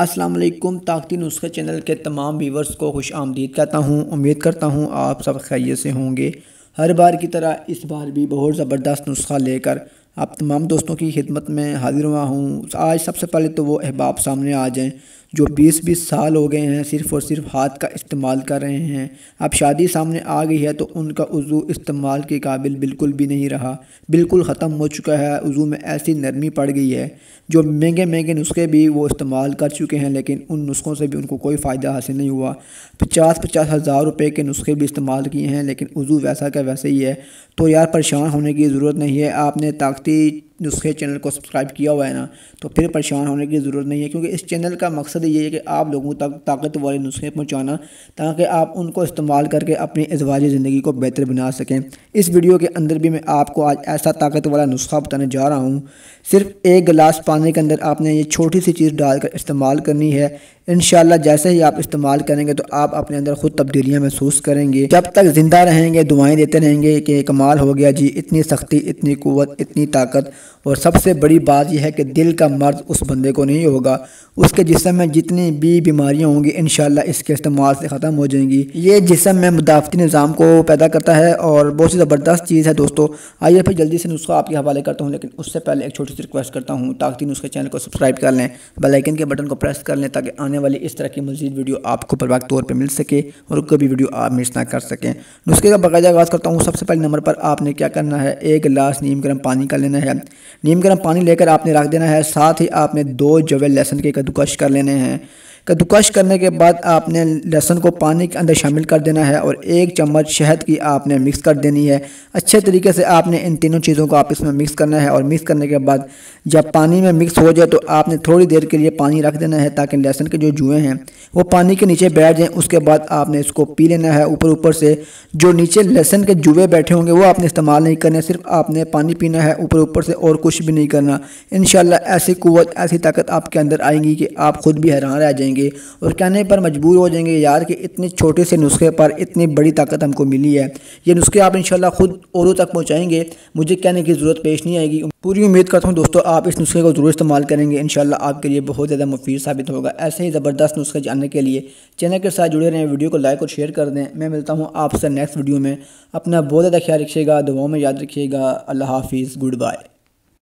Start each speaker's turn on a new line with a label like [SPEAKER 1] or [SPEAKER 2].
[SPEAKER 1] अस्सलाम वालेकुम ताकती नुस्खे चैनल के तमाम व्यूवर्स को खुश आमदीद कहता हूँ उम्मीद करता हूँ आप सब खैरियत से होंगे हर बार की तरह इस बार भी बहुत ज़बरदस्त नुस्खा लेकर आप तमाम दोस्तों की खिदमत में हाजिर हुआ हूँ आज सबसे पहले तो वो अहबाब सामने आ जाएँ जो 20-20 साल हो गए हैं सिर्फ़ और सिर्फ हाथ का इस्तेमाल कर रहे हैं अब शादी सामने आ गई है तो उनका उज़ू इस्तेमाल के काबिल बिल्कुल भी नहीं रहा बिल्कुल ख़त्म हो चुका है उज़ू में ऐसी नरमी पड़ गई है जो महंगे महंगे नुस्खे भी वो इस्तेमाल कर चुके हैं लेकिन उन नुस्खों से भी उनको कोई फ़ायदा हासिल नहीं हुआ पचास पचास हज़ार रुपये के नुस्खे भी इस्तेमाल किए हैं लेकिन उज़ू वैसा का वैसे ही है तो यार परेशान होने की ज़रूरत नहीं है आपने ताकती नुस्खे चैनल को सब्सक्राइब किया हुआ है ना तो फिर परेशान होने की ज़रूरत नहीं है क्योंकि इस चैनल का मकसद ये है कि आप लोगों तक ताकत वाले नुस्खे पहुँचाना ताकि आप उनको इस्तेमाल करके अपनी अजवाज ज़िंदगी को बेहतर बना सकें इस वीडियो के अंदर भी मैं आपको आज ऐसा ताकत वाला नुस्खा बताने जा रहा हूँ सिर्फ एक गिलास पानी के अंदर आपने ये छोटी सी चीज़ डालकर इस्तेमाल करनी है इन जैसे ही आप इस्तेमाल करेंगे तो आप अपने अंदर ख़ुद तब्दीलियाँ महसूस करेंगे जब तक ज़िंदा रहेंगे दुआएँ देते रहेंगे कि कमाल हो गया जी इतनी सख्ती इतनी कुत इतनी ताकत और सबसे बड़ी बात यह है कि दिल का मर्ज उस बंदे को नहीं होगा उसके जिसम में जितनी भी बीमारियाँ होंगी इन इसके इस्तेमाल से ख़त्म हो जाएंगी ये जिसम में मुदाफ़ती निज़ाम को पैदा करता है और बहुत ही ज़बरदस्त चीज़ है दोस्तों आइए फिर जल्दी से नुस्खा आपके हवाले करता हूँ लेकिन उससे पहले एक छोटी सी रिक्वेस्ट करता हूँ ताकि नुस्खे चैनल को सब्सक्राइब कर लें बेलाइकन के बटन को प्रेस कर लें ताकि आने वाली इस तरह की मजीद वीडियो आपको परवाक तौर पर मिल सके और कभी वीडियो आप मिस ना कर सकें नुस्खे का बाकायदा आगाज़ करता हूँ सबसे पहले नंबर पर आपने क्या करना है एक गिलास नीम गर्म पानी का लेना है नीम गर्म पानी लेकर आपने रख देना है साथ ही आपने दो जवेल लहसुन के कद्दूकश कर लेने हैं कद्दूकश करने के बाद आपने लहसुन को पानी के अंदर शामिल कर देना है और एक चम्मच शहद की आपने मिक्स कर देनी है अच्छे तरीके से आपने इन तीनों चीज़ों को आपस में मिक्स करना है और मिक्स करने के बाद जब पानी में मिक्स हो जाए तो आपने थोड़ी देर के लिए पानी रख देना है ताकि लहसुन के जो जुए हैं वो पानी के नीचे बैठ जाएँ उसके बाद आपने इसको पी लेना है ऊपर ऊपर से जो नीचे लहसुन के जुए बैठे होंगे वो आपने इस्तेमाल नहीं करने सिर्फ आपने पानी पीना है ऊपर ऊपर से और कुछ भी नहीं करना इन ऐसी कुत ऐसी ताकत आपके अंदर आएंगी कि आप खुद भी हैरान रह जाएंगे जाएंगे और कहने पर मजबूर हो जाएंगे यार कि इतने छोटे से नुस्खे पर इतनी बड़ी ताकत हमको मिली है ये नुस्खे आप इन खुद औरों तक पहुँचाएँगे मुझे कहने की ज़रूरत पेश नहीं आएगी पूरी उम्मीद करता हूँ दोस्तों आप इस नुस्खे को ज़रूर इस्तेमाल करेंगे इन आपके लिए बहुत ज़्यादा मुफीद साबित होगा ऐसे ही ज़बरदस्त नुस्खे जानने के लिए चैनल के साथ जुड़े रहें वीडियो को लाइक और शेयर कर दें मैं मिलता हूँ आपसे नेक्स्ट वीडियो में अपना बहुत ज़्यादा ख्याल रखिएगा दुआओं में याद रखिएगा अल्लाह हाफिज़ गुड बाय